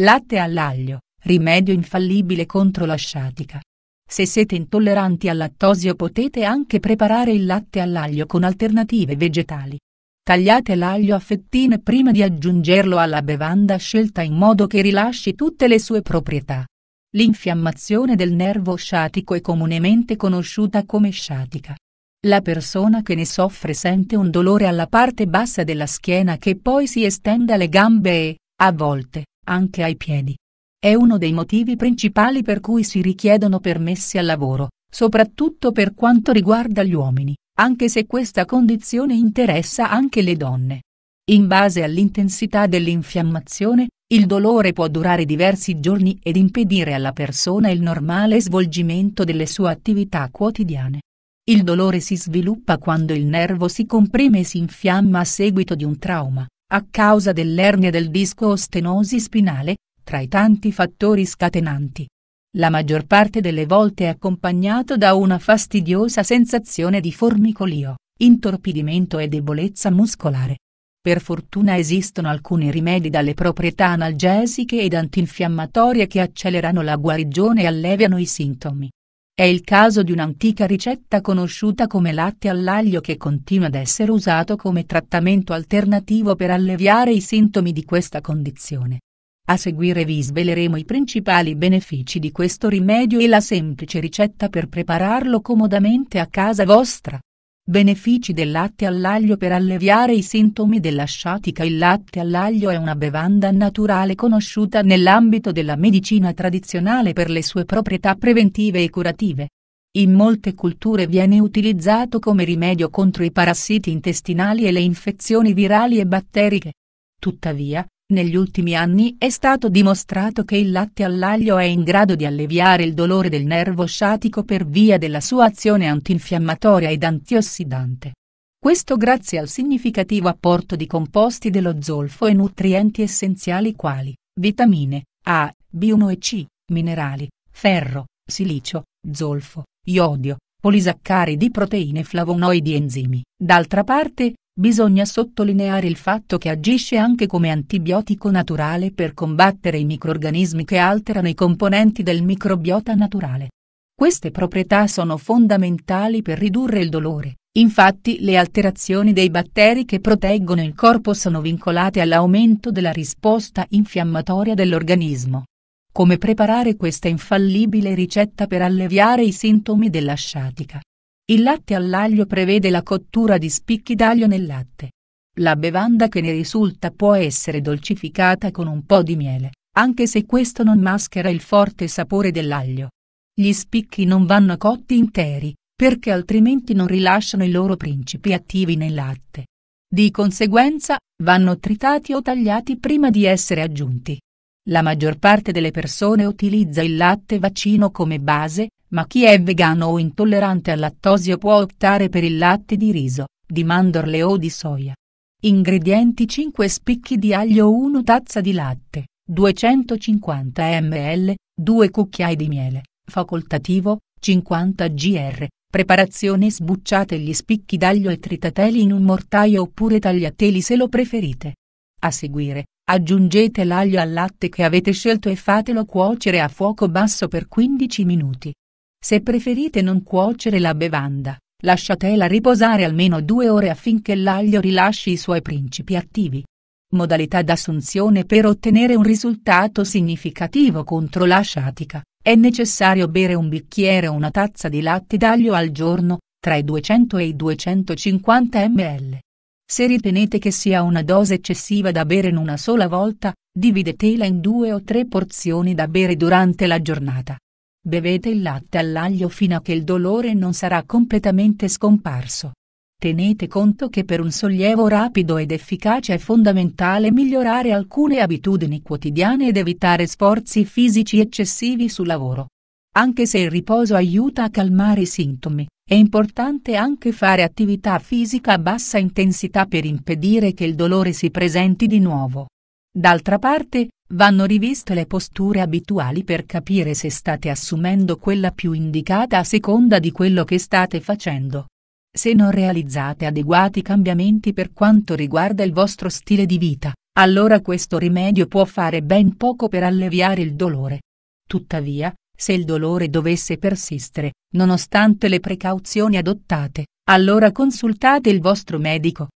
Latte all'aglio, rimedio infallibile contro la sciatica. Se siete intolleranti al lattosio potete anche preparare il latte all'aglio con alternative vegetali. Tagliate l'aglio a fettine prima di aggiungerlo alla bevanda scelta in modo che rilasci tutte le sue proprietà. L'infiammazione del nervo sciatico è comunemente conosciuta come sciatica. La persona che ne soffre sente un dolore alla parte bassa della schiena che poi si estende alle gambe e, a volte, anche ai piedi. È uno dei motivi principali per cui si richiedono permessi al lavoro, soprattutto per quanto riguarda gli uomini, anche se questa condizione interessa anche le donne. In base all'intensità dell'infiammazione, il dolore può durare diversi giorni ed impedire alla persona il normale svolgimento delle sue attività quotidiane. Il dolore si sviluppa quando il nervo si comprime e si infiamma a seguito di un trauma, a causa dell'ernia del disco o stenosi spinale, tra i tanti fattori scatenanti. La maggior parte delle volte è accompagnato da una fastidiosa sensazione di formicolio, intorpidimento e debolezza muscolare. Per fortuna esistono alcuni rimedi dalle proprietà analgesiche ed antinfiammatorie che accelerano la guarigione e alleviano i sintomi. È il caso di un'antica ricetta conosciuta come latte all'aglio che continua ad essere usato come trattamento alternativo per alleviare i sintomi di questa condizione. A seguire vi sveleremo i principali benefici di questo rimedio e la semplice ricetta per prepararlo comodamente a casa vostra. Benefici del latte all'aglio Per alleviare i sintomi della sciatica il latte all'aglio è una bevanda naturale conosciuta nell'ambito della medicina tradizionale per le sue proprietà preventive e curative. In molte culture viene utilizzato come rimedio contro i parassiti intestinali e le infezioni virali e batteriche. Tuttavia, negli ultimi anni è stato dimostrato che il latte all'aglio è in grado di alleviare il dolore del nervo sciatico per via della sua azione antinfiammatoria ed antiossidante. Questo grazie al significativo apporto di composti dello zolfo e nutrienti essenziali quali, vitamine, A, B1 e C, minerali, ferro, silicio, zolfo, iodio, polisaccaridi proteine flavonoidi enzimi. D'altra parte, Bisogna sottolineare il fatto che agisce anche come antibiotico naturale per combattere i microorganismi che alterano i componenti del microbiota naturale. Queste proprietà sono fondamentali per ridurre il dolore, infatti le alterazioni dei batteri che proteggono il corpo sono vincolate all'aumento della risposta infiammatoria dell'organismo. Come preparare questa infallibile ricetta per alleviare i sintomi della sciatica? Il latte all'aglio prevede la cottura di spicchi d'aglio nel latte. La bevanda che ne risulta può essere dolcificata con un po' di miele, anche se questo non maschera il forte sapore dell'aglio. Gli spicchi non vanno cotti interi, perché altrimenti non rilasciano i loro principi attivi nel latte. Di conseguenza, vanno tritati o tagliati prima di essere aggiunti. La maggior parte delle persone utilizza il latte vaccino come base, ma chi è vegano o intollerante al lattosio può optare per il latte di riso, di mandorle o di soia. Ingredienti 5 spicchi di aglio 1 tazza di latte, 250 ml, 2 cucchiai di miele, facoltativo, 50 gr. Preparazione Sbucciate gli spicchi d'aglio e tritateli in un mortaio oppure tagliateli se lo preferite. A seguire, aggiungete l'aglio al latte che avete scelto e fatelo cuocere a fuoco basso per 15 minuti. Se preferite non cuocere la bevanda, lasciatela riposare almeno due ore affinché l'aglio rilasci i suoi principi attivi. Modalità d'assunzione per ottenere un risultato significativo contro la sciatica. È necessario bere un bicchiere o una tazza di latte d'aglio al giorno, tra i 200 e i 250 ml. Se ritenete che sia una dose eccessiva da bere in una sola volta, dividetela in due o tre porzioni da bere durante la giornata. Bevete il latte all'aglio fino a che il dolore non sarà completamente scomparso. Tenete conto che per un sollievo rapido ed efficace è fondamentale migliorare alcune abitudini quotidiane ed evitare sforzi fisici eccessivi sul lavoro. Anche se il riposo aiuta a calmare i sintomi, è importante anche fare attività fisica a bassa intensità per impedire che il dolore si presenti di nuovo. D'altra parte, vanno riviste le posture abituali per capire se state assumendo quella più indicata a seconda di quello che state facendo. Se non realizzate adeguati cambiamenti per quanto riguarda il vostro stile di vita, allora questo rimedio può fare ben poco per alleviare il dolore. Tuttavia, se il dolore dovesse persistere, nonostante le precauzioni adottate, allora consultate il vostro medico.